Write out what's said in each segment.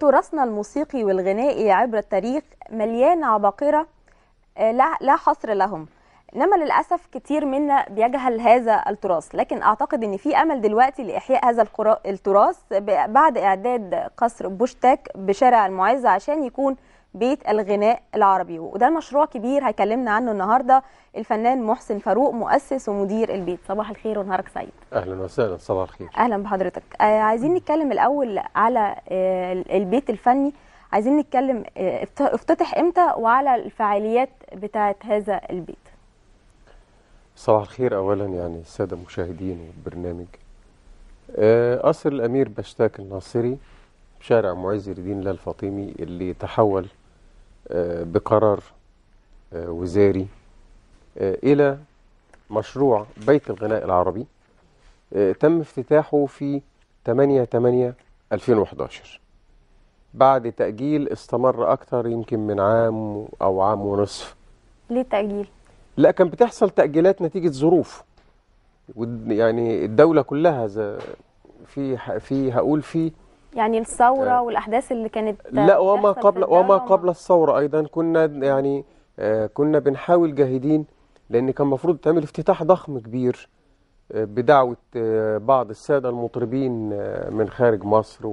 تراثنا الموسيقي والغنائي عبر التاريخ مليان عباقرة آه، لا حصر لهم انما للاسف كتير منا بيجهل هذا التراث لكن اعتقد ان في امل دلوقتي لاحياء هذا التراث بعد اعداد قصر بوشتاك بشارع المعز عشان يكون بيت الغناء العربي وده مشروع كبير هيكلمنا عنه النهارده الفنان محسن فاروق مؤسس ومدير البيت صباح الخير ونهارك سعيد اهلا وسهلا صباح الخير اهلا بحضرتك آه، عايزين نتكلم الاول على آه، البيت الفني عايزين نتكلم آه، افتتح امتى وعلى الفعاليات بتاعه هذا البيت صباح الخير اولا يعني الساده المشاهدين والبرنامج قصر الامير بشتاك الناصري شارع معز الدين الله الفاطمي اللي تحول بقرار آه، وزاري آه، إلى مشروع بيت الغناء العربي آه، تم افتتاحه في 8 8 2011 بعد تأجيل استمر أكثر يمكن من عام أو عام ونصف ليه تأجيل؟ لا كان بتحصل تأجيلات نتيجة ظروف يعني الدولة كلها في في هقول في يعني الثوره آه. والاحداث اللي كانت لا وما قبل وما قبل الثوره ايضا كنا يعني آه، كنا بنحاول جاهدين لان كان المفروض تعمل افتتاح ضخم كبير آه، بدعوه بعض الساده المطربين من خارج مصر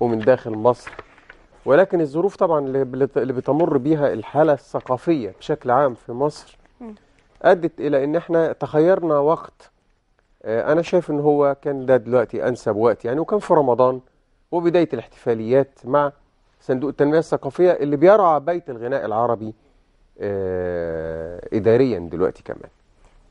ومن داخل مصر ولكن الظروف طبعا اللي بتمر بيها الحاله الثقافيه بشكل عام في مصر ادت الى ان احنا تخيرنا وقت انا شايف ان هو كان ده دلوقتي انسب وقت يعني وكان في رمضان وبداية الاحتفاليات مع صندوق التنمية الثقافية اللي بيرعى بيت الغناء العربي آه، إداريا دلوقتي كمان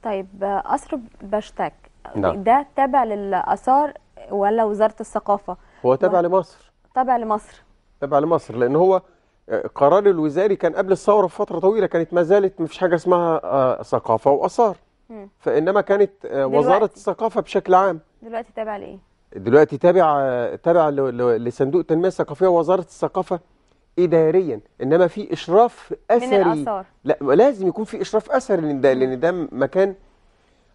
طيب قصر بشتاك نعم. ده تابع للآثار ولا وزارة الثقافة هو تابع و... لمصر تابع لمصر تابع لمصر لأن هو آه، قرار الوزاري كان قبل الثورة بفترة طويلة كانت ما زالت ما فيش حاجة اسمها آه، ثقافة وآثار فإنما كانت وزارة الثقافة بشكل عام دلوقتي تابع لإيه؟ دلوقتي تابع تابع لصندوق التنميه الثقافيه ووزاره الثقافه اداريا انما في اشراف اثري من الآثار. لا لازم يكون في اشراف اثري لان ده لان ده مكان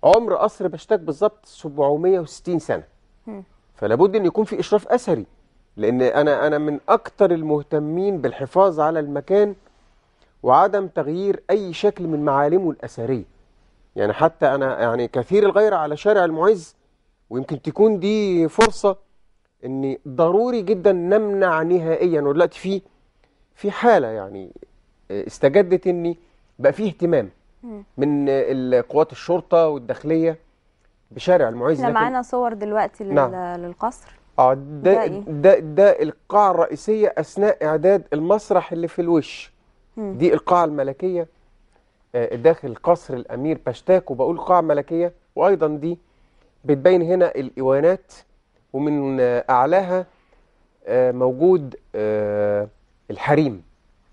عمر قصر بشتاك بالظبط 760 سنه فلا بد ان يكون في اشراف اثري لان انا انا من اكثر المهتمين بالحفاظ على المكان وعدم تغيير اي شكل من معالمه الاثريه يعني حتى انا يعني كثير الغيره على شارع المعز ويمكن تكون دي فرصة ان ضروري جدا نمنع نهائيا ودلوقتي في في حالة يعني آه، استجدت ان بقى في اهتمام من آه، قوات الشرطة والداخلية بشارع المعز احنا معانا صور دلوقتي نعم. للقصر اه ده ده ده القاعة الرئيسية أثناء إعداد المسرح اللي في الوش مم. دي القاعة الملكية آه، داخل قصر الأمير باشتاك وبقول قاعة ملكية وأيضا دي بتبين هنا الإيوانات ومن أعلاها آه، موجود آه، الحريم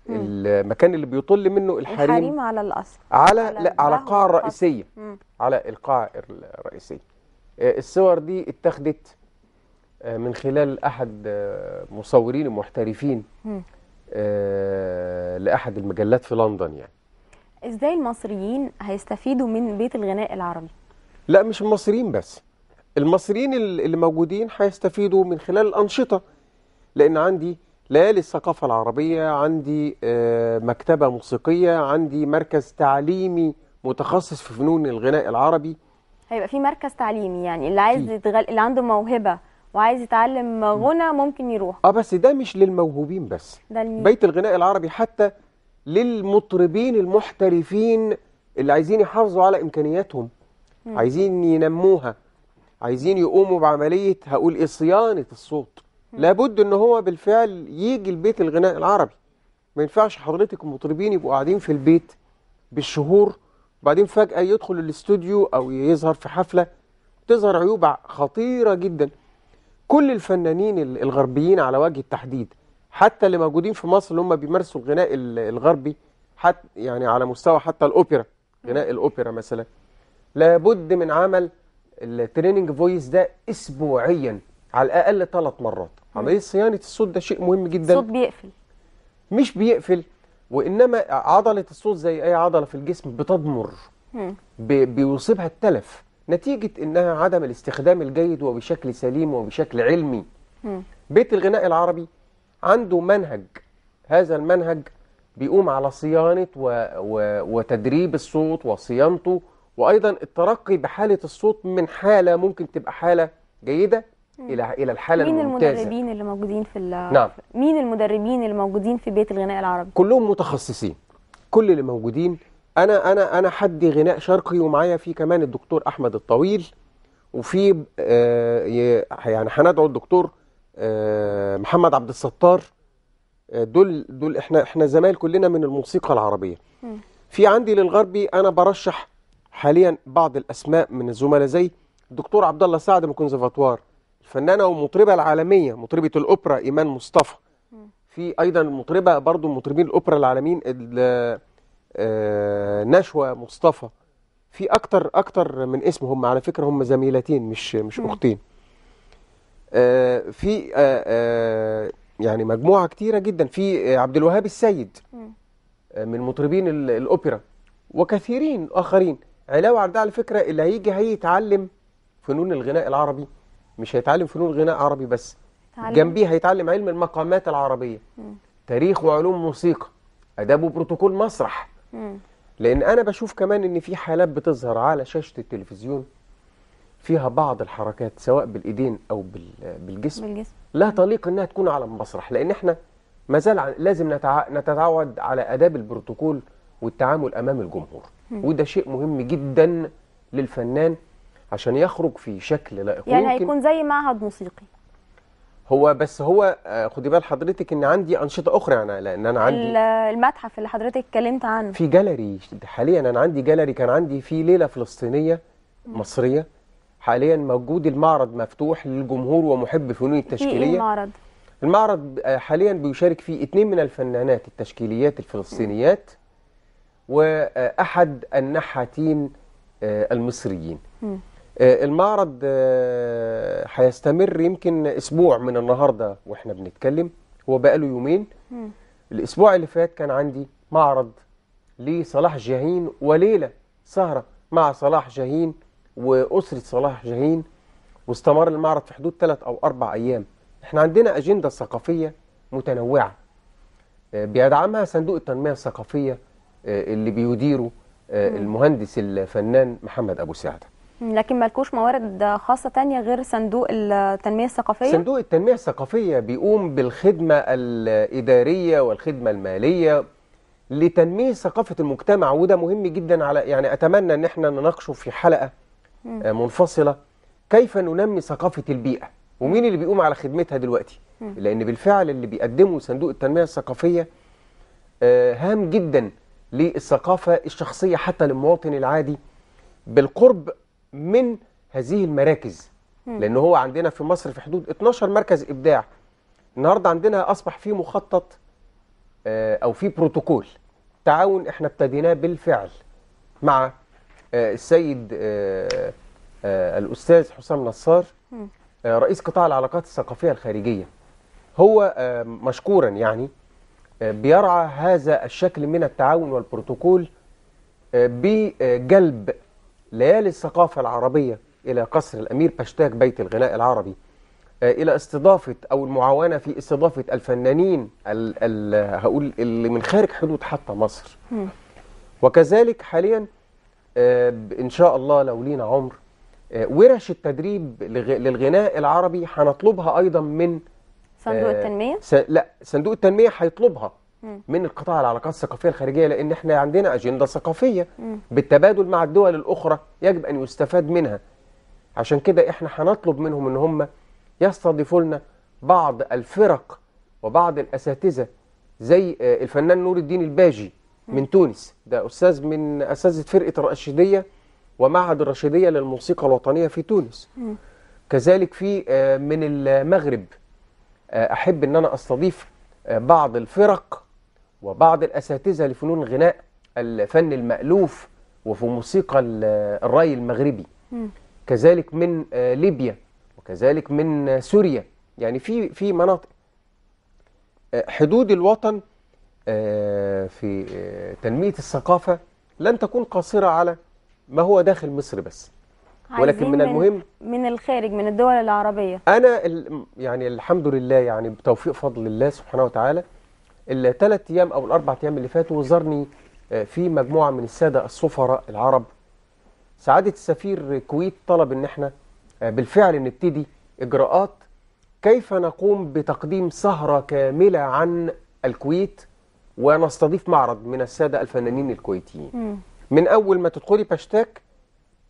المكان اللي بيطل منه الحريم, الحريم على الأصل على على, لا على القاعة الرئيسية مم. على القاعة الرئيسية آه، الصور دي اتخذت من خلال أحد مصورين المحترفين لأحد المجلات في لندن يعني ازاي المصريين هيستفيدوا من بيت الغناء العربي؟ لا مش المصريين بس المصريين اللي موجودين هيستفيدوا من خلال الأنشطة لأن عندي ليالي الثقافة العربية عندي آه، مكتبة موسيقية عندي مركز تعليمي متخصص في فنون الغناء العربي هيبقى في مركز تعليمي يعني اللي عايز يتغل... اللي عنده موهبة وعايز يتعلم غنى ممكن يروح اه بس ده مش للموهوبين بس ده المين. بيت الغناء العربي حتى للمطربين المحترفين اللي عايزين يحافظوا على امكانياتهم مم. عايزين ينموها عايزين يقوموا بعملية هقول ايه صيانة الصوت مم. لابد ان هو بالفعل يجي البيت الغناء العربي ما ينفعش حضرتك المطربين يبقوا قاعدين في البيت بالشهور وبعدين فجأة يدخل الاستوديو او يظهر في حفلة تظهر عيوب خطيرة جدا كل الفنانين الغربيين على وجه التحديد حتى اللي موجودين في مصر اللي هم بيمارسوا الغناء الغربي حتى يعني على مستوى حتى الاوبرا غناء الاوبرا مثلا لابد من عمل التريننج فويس ده اسبوعيا على الاقل ثلاث مرات عمليه صيانه الصوت ده شيء مهم جدا الصوت بيقفل مش بيقفل وانما عضله الصوت زي اي عضله في الجسم بتضمر بيصيبها التلف نتيجه انها عدم الاستخدام الجيد وبشكل سليم وبشكل علمي بيت الغناء العربي عنده منهج هذا المنهج بيقوم على صيانه و... و... وتدريب الصوت وصيانته وأيضا الترقي بحالة الصوت من حالة ممكن تبقى حالة جيدة إلى إلى الحالة مين الممتازة مين المدربين اللي موجودين في نعم مين المدربين اللي موجودين في بيت الغناء العربي؟ كلهم متخصصين كل اللي موجودين أنا أنا أنا حدي غناء شرقي ومعايا في كمان الدكتور أحمد الطويل وفي آه يعني هندعو الدكتور آه محمد عبد الستار آه، دول دول احنا احنا زمايل كلنا من الموسيقى العربيه في عندي للغربي انا برشح حاليا بعض الاسماء من الزملاء زي الدكتور عبد الله سعد من الكونسرفاتوار الفنانه ومطربه العالميه مطربه الاوبرا ايمان مصطفى في ايضا مطربه برضو مطربين الاوبرا العالمين آه، نشوى مصطفى في اكتر اكتر من اسم هم على فكره هم زميلتين مش مش اختين آه، في آه، يعني مجموعه كتيره جدا في عبد الوهاب السيد من مطربين الاوبرا وكثيرين اخرين علاوة على ده على فكرة اللي هيجي هيتعلم فنون الغناء العربي مش هيتعلم فنون غناء عربي بس جنبيه هيتعلم علم المقامات العربية م. تاريخ وعلوم موسيقى أداب وبروتوكول مسرح لأن أنا بشوف كمان إن في حالات بتظهر على شاشة التلفزيون فيها بعض الحركات سواء بالإيدين أو بالجسم, بالجسم. لا تليق إنها تكون على المسرح لأن إحنا ما زال لازم نتعود على آداب البروتوكول والتعامل أمام الجمهور وده شيء مهم جدا للفنان عشان يخرج في شكل لائق يعني هيكون زي معهد موسيقي هو بس هو آه، خدي بال حضرتك ان عندي انشطه اخرى يعني لان انا عندي المتحف اللي حضرتك اتكلمت عنه في جاليري حاليا انا عندي جاليري كان عندي في ليله فلسطينيه مصريه حاليا موجود المعرض مفتوح للجمهور ومحب فنون إيه التشكيليه إيه المعرض المعرض آه، حاليا بيشارك فيه اثنين من الفنانات التشكيليات الفلسطينيات وأحد النحاتين آه، المصريين آه، المعرض هيستمر آه، يمكن أسبوع من النهاردة وإحنا بنتكلم هو بقاله يومين الأسبوع اللي فات كان عندي معرض لصلاح جاهين وليلة سهرة مع صلاح جاهين وأسرة صلاح جاهين واستمر المعرض في حدود ثلاث أو أربع أيام احنا عندنا أجندة ثقافية متنوعة بيدعمها صندوق التنمية الثقافية آه، اللي بيديره آه، المهندس الفنان محمد أبو سعد لكن مالكوش موارد خاصة تانية غير صندوق التنمية الثقافية؟ صندوق التنمية الثقافية بيقوم بالخدمة الإدارية والخدمة المالية لتنمية ثقافة المجتمع وده مهم جدا على يعني أتمنى أن احنا نناقشه في حلقة آه، منفصلة كيف ننمي ثقافة البيئة ومين اللي بيقوم على خدمتها دلوقتي لأن بالفعل اللي بيقدمه صندوق التنمية الثقافية هام جدا للثقافة الشخصية حتى للمواطن العادي بالقرب من هذه المراكز لأن هو عندنا في مصر في حدود 12 مركز إبداع النهاردة عندنا أصبح في مخطط آه، أو في بروتوكول تعاون احنا ابتديناه بالفعل مع آه، السيد آه، الأستاذ حسام نصار رئيس قطاع العلاقات الثقافية الخارجية هو مشكورا يعني بيرعى هذا الشكل من التعاون والبروتوكول آه، بجلب ليالي الثقافة العربية إلى قصر الأمير باشتاك بيت الغناء العربي آه، إلى استضافة أو المعاونة في استضافة الفنانين الـ الـ هقول اللي من خارج حدود حتى مصر وكذلك حاليا آه، إن شاء الله لو لينا عمر ورش التدريب للغناء العربي هنطلبها أيضا من صندوق آه، التنميه س... لا صندوق التنميه هيطلبها من القطاع العلاقات الثقافيه الخارجيه لان احنا عندنا اجنده ثقافيه بالتبادل مع الدول الاخرى يجب ان يستفاد منها عشان كده احنا هنطلب منهم ان هم يستضيفوا لنا بعض الفرق وبعض الاساتذه زي آه، الفنان نور الدين الباجي من تونس ده استاذ من اساتذه فرقه الرشيديه ومعهد الرشيديه للموسيقى الوطنيه في تونس كذلك في آه، من المغرب آه، احب ان انا استضيف آه، بعض الفرق وبعض الاساتذه لفنون غناء الفن المالوف وفي موسيقى آه، الراي المغربي كذلك من ليبيا وكذلك من سوريا يعني في في مناطق حدود الوطن في تنميه الثقافه لن تكون قاصره على ما هو داخل مصر بس ولكن من المهم من الخارج من الدول العربية أنا يعني الحمد لله يعني بتوفيق فضل الله سبحانه وتعالى الثلاث أيام أو الأربع أيام اللي فاتوا زرني آه، في مجموعة من السادة السفراء العرب سعادة السفير الكويت طلب إن احنا آه، بالفعل نبتدي إجراءات كيف نقوم بتقديم سهرة كاملة عن الكويت ونستضيف معرض من السادة الفنانين الكويتيين م. من أول ما تدخلي باشتاك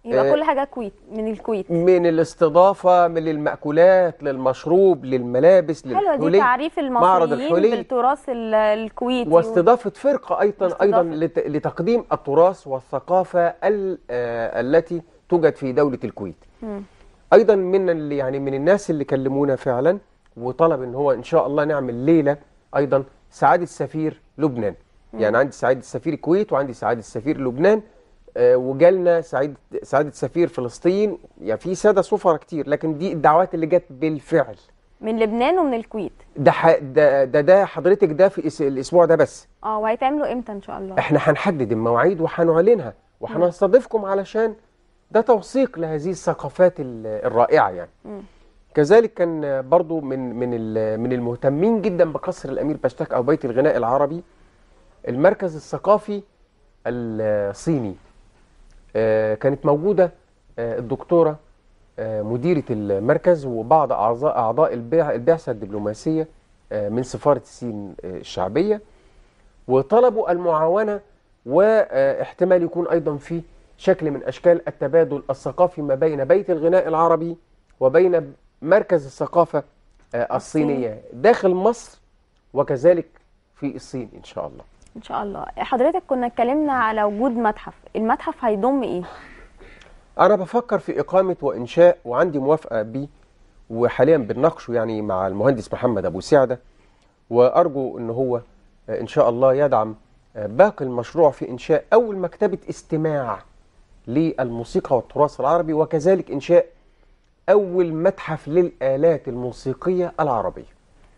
يبقى آه، كل حاجه كويت من الكويت من الاستضافه من المأكولات للمشروب للملابس للحلي حلوه دي تعريف المصريين بالتراث الكويتي واستضافه فرقه ايضا ايضا لتقديم التراث والثقافه آه، التي توجد في دوله الكويت م. ايضا من يعني من الناس اللي كلمونا فعلا وطلب ان هو ان شاء الله نعمل ليله ايضا سعاده سفير لبنان م. يعني عندي سعاده السفير الكويت وعندي سعاده السفير لبنان آه، وجالنا سعيد سعاده سفير فلسطين يعني في ساده سفراء كتير لكن دي الدعوات اللي جت بالفعل من لبنان ومن الكويت ده ده, ده ده حضرتك ده في الاسبوع ده بس اه وهيتعملوا امتى ان شاء الله احنا هنحدد المواعيد وهنعلنها وهنستضيفكم علشان ده توثيق لهذه الثقافات الرائعه يعني م. كذلك كان برضو من من من المهتمين جدا بقصر الامير باشتاك او بيت الغناء العربي المركز الثقافي الصيني آه، كانت موجودة آه، الدكتورة آه، مديرة المركز وبعض أعضاء أعضاء البعثة الدبلوماسية من سفارة الصين الشعبية وطلبوا المعاونة واحتمال يكون أيضا في شكل من أشكال التبادل الثقافي ما بين بيت الغناء العربي وبين مركز الثقافة الصينية داخل مصر وكذلك في الصين إن شاء الله ان شاء الله حضرتك كنا اتكلمنا على وجود متحف المتحف هيضم ايه انا بفكر في اقامه وانشاء وعندي موافقه بيه وحاليا بنناقشه يعني مع المهندس محمد ابو سعده وارجو ان هو ان شاء الله يدعم باقي المشروع في انشاء اول مكتبه استماع للموسيقى والتراث العربي وكذلك انشاء اول متحف للالات الموسيقيه العربيه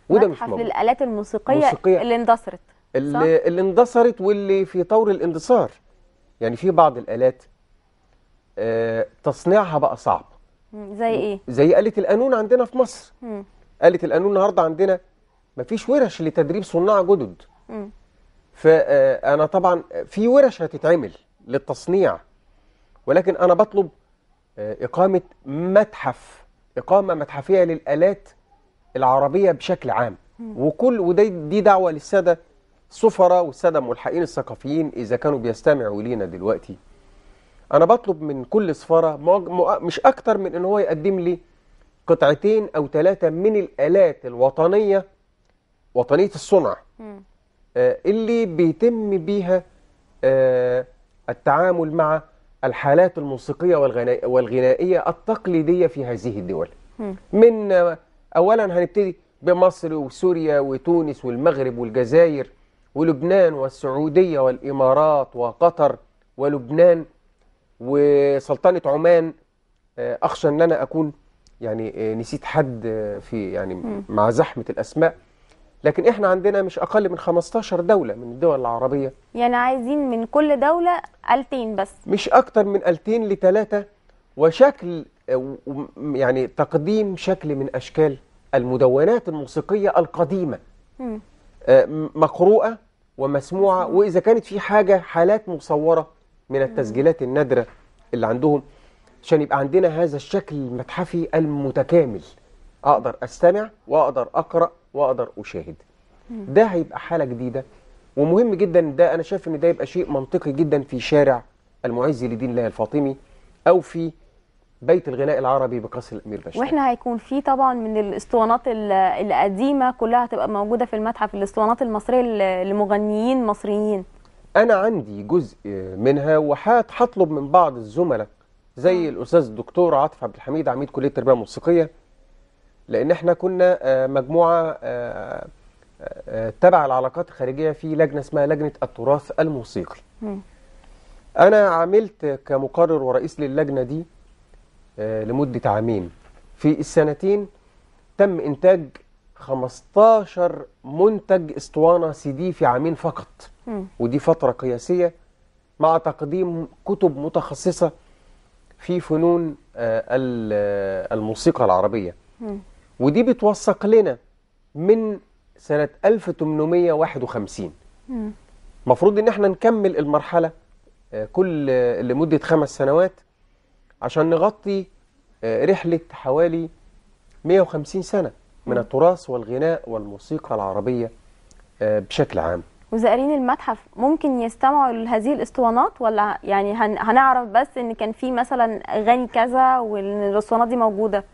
وده متحف مش للالات الموسيقيه, الموسيقية اللي اندثرت اللي, صح؟ اللي اندثرت واللي في طور الاندثار يعني في بعض الآلات آه، تصنيعها بقى صعب زي ايه؟ زي آلة القانون عندنا في مصر آلة القانون النهارده عندنا مفيش ورش لتدريب صناع جدد مم. فأنا آه، طبعا في ورش هتتعمل للتصنيع ولكن أنا بطلب آه، إقامة متحف إقامة متحفية للآلات العربية بشكل عام وكل ودي دي دعوة للسادة السفراء والسادة الملحقين الثقافيين إذا كانوا بيستمعوا لينا دلوقتي أنا بطلب من كل سفارة مش أكتر من إن هو يقدم لي قطعتين أو ثلاثة من الآلات الوطنية وطنية الصنع آه، اللي بيتم بيها آه، التعامل مع الحالات الموسيقية والغنائية التقليدية في هذه الدول من آه، أولا هنبتدي بمصر وسوريا وتونس والمغرب والجزائر ولبنان والسعودية والإمارات وقطر ولبنان وسلطنة عمان آه، أخشى أن أنا أكون يعني آه، نسيت حد آه، في يعني مع زحمة الأسماء لكن احنا عندنا مش اقل من 15 دوله من الدول العربيه يعني عايزين من كل دوله 2000 بس مش اكتر من 2000 لتلاتة وشكل يعني تقديم شكل من اشكال المدونات الموسيقيه القديمه م. آه، مقروءة ومسموعة وإذا كانت في حاجة حالات مصورة من التسجيلات النادرة اللي عندهم عشان يبقى عندنا هذا الشكل المتحفي المتكامل أقدر أستمع وأقدر أقرأ وأقدر أشاهد ده هيبقى حالة جديدة ومهم جدا ده أنا شايف إن ده يبقى شيء منطقي جدا في شارع المعز لدين الله الفاطمي أو في بيت الغناء العربي بقصر الامير باشا واحنا هيكون في طبعا من الاسطوانات القديمه كلها هتبقى موجوده في المتحف الاسطوانات المصريه لمغنيين مصريين انا عندي جزء منها وهطلب من بعض الزملاء زي الاستاذ الدكتور عاطف عبد الحميد عميد كليه التربيه الموسيقيه لان احنا كنا آه، مجموعه آه، آه، تبع العلاقات الخارجيه في لجنه اسمها لجنه التراث الموسيقي م. انا عملت كمقرر ورئيس للجنه دي آه، لمدة عامين في السنتين تم إنتاج 15 منتج اسطوانة سي دي في عامين فقط ودي فترة قياسية مع تقديم كتب متخصصة في فنون آه، آه، الموسيقى العربية ودي بتوثق لنا من سنة 1851 المفروض ان احنا نكمل المرحلة كل لمدة خمس سنوات عشان نغطي آه، رحلة حوالي 150 سنة من التراث والغناء والموسيقى العربية آه، بشكل عام وزائرين المتحف ممكن يستمعوا لهذه الاسطوانات ولا يعني هنعرف بس ان كان في مثلا اغاني كذا وان الاسطوانات دي موجوده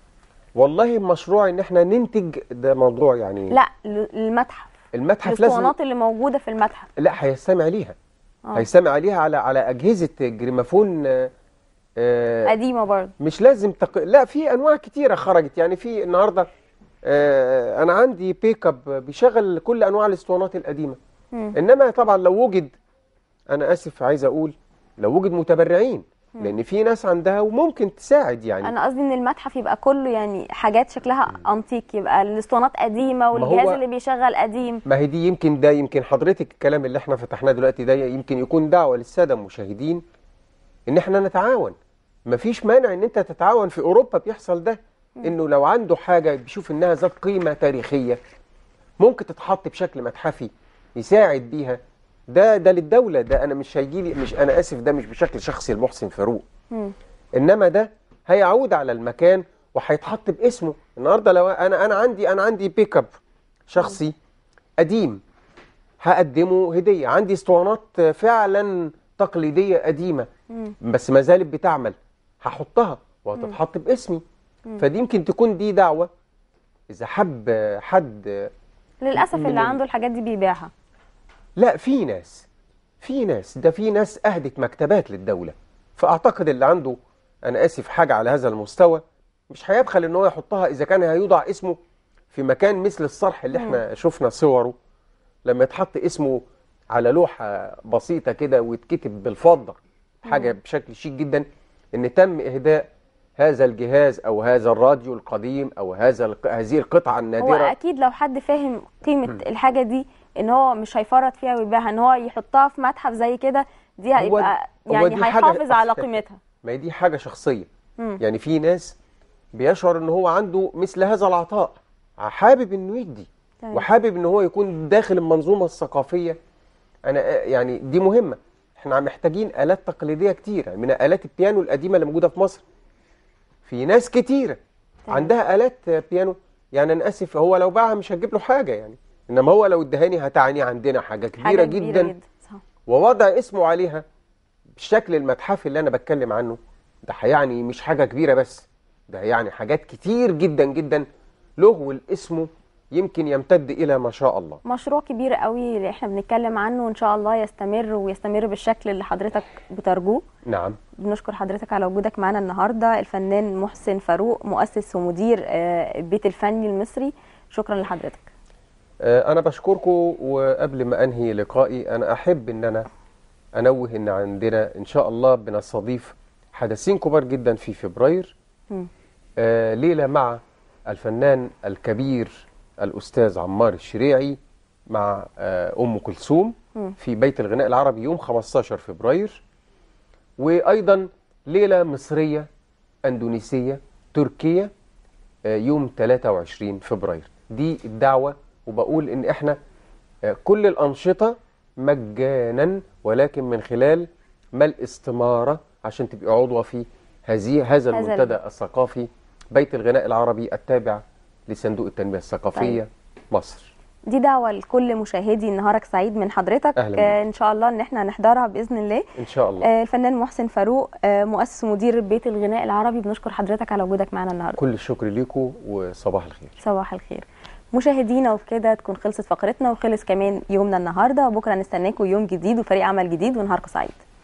والله مشروع ان احنا ننتج ده موضوع يعني لا المتحف المتحف لازم الاسطوانات اللي موجوده في المتحف لا هيستمع ليها آه. هيستمع ليها على على اجهزه جريمافون آه، آه قديمه برضه مش لازم تق... لا في انواع كتيره خرجت يعني في النهارده آه انا عندي بيك اب بيشغل كل انواع الاسطوانات القديمه مم. انما طبعا لو وجد انا اسف عايز اقول لو وجد متبرعين مم. لان في ناس عندها وممكن تساعد يعني انا قصدي ان المتحف يبقى كله يعني حاجات شكلها مم. انتيك يبقى الاسطوانات قديمه والجهاز اللي بيشغل قديم ما هي دي يمكن ده يمكن حضرتك الكلام اللي احنا فتحناه دلوقتي ده يمكن يكون دعوه للساده المشاهدين ان احنا نتعاون مفيش مانع ان انت تتعاون في اوروبا بيحصل ده انه لو عنده حاجه بيشوف انها ذات قيمه تاريخيه ممكن تتحط بشكل متحفي يساعد بيها ده ده للدوله ده انا مش هيجي لي مش انا اسف ده مش بشكل شخصي لمحسن فاروق انما ده هيعود على المكان وهيتحط باسمه النهارده لو انا انا عندي انا عندي بيك اب شخصي قديم هقدمه هديه عندي اسطوانات فعلا تقليديه قديمه بس ما زالت بتعمل هحطها وهتتحط باسمي فدي يمكن تكون دي دعوه اذا حب حد للاسف اللي عنده الحاجات دي بيبيعها لا في ناس في ناس ده في ناس اهدت مكتبات للدوله فاعتقد اللي عنده انا اسف حاجه على هذا المستوى مش هيبخل ان هو يحطها اذا كان هيوضع اسمه في مكان مثل الصرح اللي احنا شفنا صوره لما يتحط اسمه على لوحه بسيطه كده ويتكتب بالفضه حاجه بشكل شيك جدا ان تم اهداء هذا الجهاز او هذا الراديو القديم او هذا هذه القطعه النادره هو اكيد لو حد فاهم قيمه الحاجه دي ان هو مش هيفرط فيها ويبيعها ان هو يحطها في متحف زي كده دي هيبقى يعني هيحافظ على قيمتها ما هي دي حاجه شخصيه مم. يعني في ناس بيشعر ان هو عنده مثل هذا العطاء حابب انه يدي طيب. وحابب ان هو يكون داخل المنظومه الثقافيه انا يعني دي مهمه احنا محتاجين آلات تقليدية كتيرة من آلات البيانو القديمة اللي موجودة في مصر في ناس كتيرة عندها آلات بيانو يعني أنا آسف هو لو باعها مش هتجيب له حاجة يعني إنما هو لو ادهاني هتعني عندنا حاجة كبيرة, حاجة كبيرة جدا, جدا. ووضع اسمه عليها بالشكل المتحفي اللي أنا بتكلم عنه ده هيعني مش حاجة كبيرة بس ده يعني حاجات كتير جدا جدا له والاسمه يمكن يمتد الى ما شاء الله مشروع كبير قوي اللي احنا بنتكلم عنه ان شاء الله يستمر ويستمر بالشكل اللي حضرتك بترجوه نعم بنشكر حضرتك على وجودك معنا النهارده الفنان محسن فاروق مؤسس ومدير البيت آه، الفني المصري شكرا لحضرتك آه، انا بشكركم وقبل ما انهي لقائي انا احب ان انا انوه ان عندنا ان شاء الله بنستضيف حدثين كبار جدا في فبراير م. آه، ليله مع الفنان الكبير الأستاذ عمار الشريعي مع آه، أم كلثوم في بيت الغناء العربي يوم 15 فبراير وأيضا ليلة مصرية أندونيسية تركية آه، يوم 23 فبراير دي الدعوة وبقول إن إحنا آه، كل الأنشطة مجانا ولكن من خلال ما الاستمارة عشان تبقي عضوة في هذه هذا المنتدى الثقافي بيت الغناء العربي التابع لصندوق التنميه الثقافيه طيب. مصر دي دعوه لكل مشاهدي نهارك سعيد من حضرتك أهلا آه ان شاء الله ان احنا نحضرها باذن الله ان شاء الله آه الفنان محسن فاروق آه مؤسس مدير بيت الغناء العربي بنشكر حضرتك على وجودك معنا النهارده كل الشكر ليكم وصباح الخير صباح الخير مشاهدينا وبكده تكون خلصت فقرتنا وخلص كمان يومنا النهارده وبكره نستناكم يوم جديد وفريق عمل جديد ونهاركم سعيد